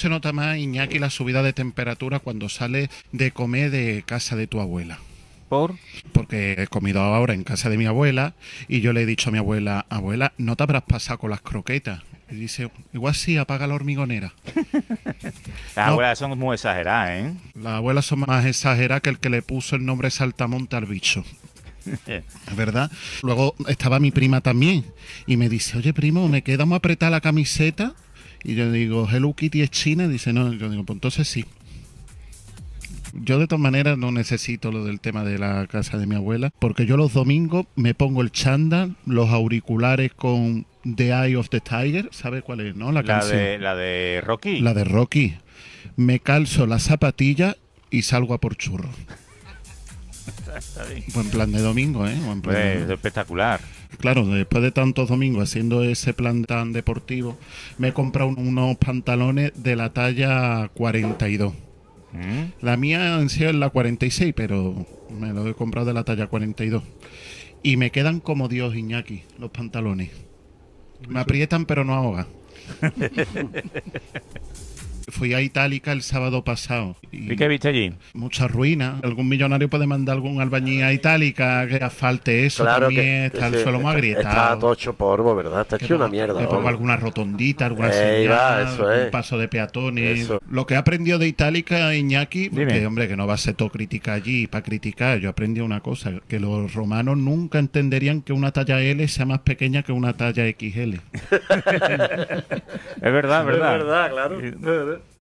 se nota más, Iñaki, la subida de temperatura cuando sale de comer de casa de tu abuela? ¿Por? Porque he comido ahora en casa de mi abuela y yo le he dicho a mi abuela, abuela, ¿no te habrás pasado con las croquetas? Y dice, igual sí, apaga la hormigonera. Las abuelas son muy exageradas, ¿eh? Las abuelas son más exageradas que el que le puso el nombre saltamonte al bicho. Es verdad. Luego estaba mi prima también y me dice, oye primo, ¿me quedamos apretada la camiseta? Y yo digo, Hello Kitty es china. dice, no, yo digo, pues entonces sí. Yo de todas maneras no necesito lo del tema de la casa de mi abuela, porque yo los domingos me pongo el chándal, los auriculares con The Eye of the Tiger, ¿sabe cuál es, no? La, la De, la de Rocky. La de Rocky. Me calzo la zapatilla y salgo a por churro. Buen plan de domingo, ¿eh? Es pues, espectacular. Claro, después de tantos domingos haciendo ese plan tan deportivo, me he comprado unos pantalones de la talla 42. Mm. La mía han sido en la 46, pero me los he comprado de la talla 42. Y me quedan como Dios, Iñaki, los pantalones. Me aprietan, pero no ahogan. Fui a Itálica el sábado pasado. ¿Y, qué viste allí? Mucha ruina. Algún millonario puede mandar algún albañil a Itálica que asfalte eso. Claro está el suelo más agrietado. Está todo hecho polvo, ¿verdad? Está hecho una mierda. alguna rotondita, alguna un paso de peatones. Lo que he aprendido de Itálica, Iñaki, hombre, que no va a ser todo crítica allí para criticar. Yo aprendí una cosa, que los romanos nunca entenderían que una talla L sea más pequeña que una talla XL. es verdad, es verdad. Es verdad, claro.